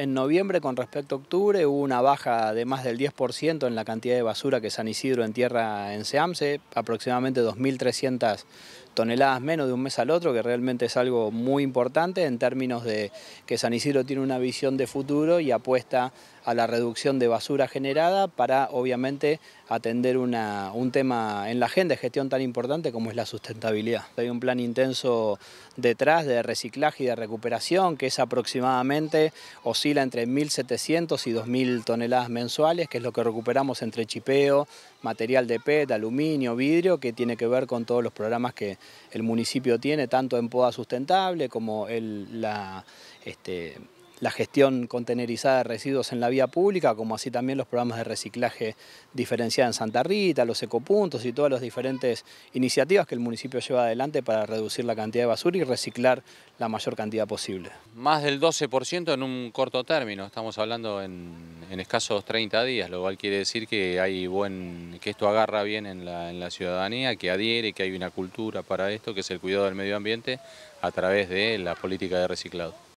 En noviembre con respecto a octubre hubo una baja de más del 10% en la cantidad de basura que San Isidro entierra en SEAMSE, aproximadamente 2.300 toneladas menos de un mes al otro, que realmente es algo muy importante en términos de que San Isidro tiene una visión de futuro y apuesta a la reducción de basura generada para obviamente atender un tema en la agenda de gestión tan importante como es la sustentabilidad. Hay un plan intenso detrás de reciclaje y de recuperación que es aproximadamente oscila entre 1.700 y 2.000 toneladas mensuales, que es lo que recuperamos entre chipeo, material de PET, aluminio, vidrio, que tiene que ver con todos los programas que, el municipio tiene, tanto en poda sustentable como la, este, la gestión contenerizada de residuos en la vía pública, como así también los programas de reciclaje diferenciado en Santa Rita, los ecopuntos y todas las diferentes iniciativas que el municipio lleva adelante para reducir la cantidad de basura y reciclar la mayor cantidad posible. Más del 12% en un corto término, estamos hablando en en escasos 30 días, lo cual quiere decir que hay buen, que esto agarra bien en la, en la, ciudadanía, que adhiere, que hay una cultura para esto, que es el cuidado del medio ambiente a través de la política de reciclado.